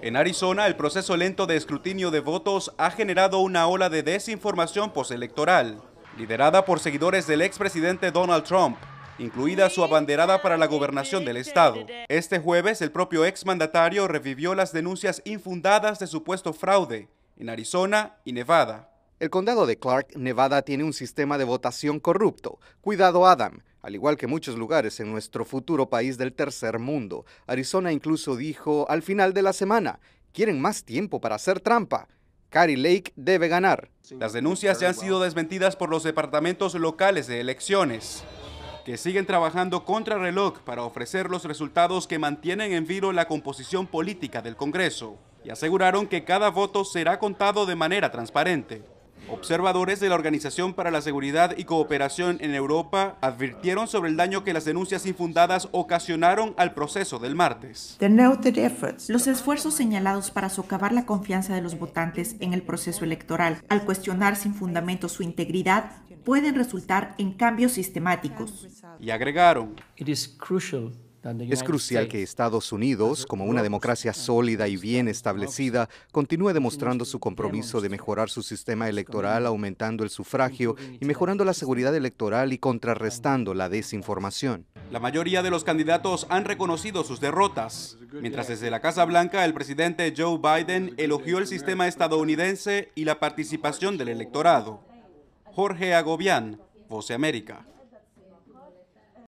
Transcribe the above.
En Arizona, el proceso lento de escrutinio de votos ha generado una ola de desinformación postelectoral, liderada por seguidores del expresidente Donald Trump, incluida su abanderada para la gobernación del estado. Este jueves, el propio exmandatario revivió las denuncias infundadas de supuesto fraude en Arizona y Nevada. El condado de Clark, Nevada, tiene un sistema de votación corrupto. Cuidado, Adam. Al igual que muchos lugares en nuestro futuro país del tercer mundo, Arizona incluso dijo al final de la semana, quieren más tiempo para hacer trampa. Carrie Lake debe ganar. Las denuncias se han sido desmentidas por los departamentos locales de elecciones, que siguen trabajando contra reloj para ofrecer los resultados que mantienen en vilo la composición política del Congreso, y aseguraron que cada voto será contado de manera transparente. Observadores de la Organización para la Seguridad y Cooperación en Europa advirtieron sobre el daño que las denuncias infundadas ocasionaron al proceso del martes. Los esfuerzos señalados para socavar la confianza de los votantes en el proceso electoral, al cuestionar sin fundamento su integridad, pueden resultar en cambios sistemáticos. Y agregaron. Es crucial que Estados Unidos, como una democracia sólida y bien establecida, continúe demostrando su compromiso de mejorar su sistema electoral, aumentando el sufragio y mejorando la seguridad electoral y contrarrestando la desinformación. La mayoría de los candidatos han reconocido sus derrotas, mientras desde la Casa Blanca el presidente Joe Biden elogió el sistema estadounidense y la participación del electorado. Jorge Agobián, Voce América.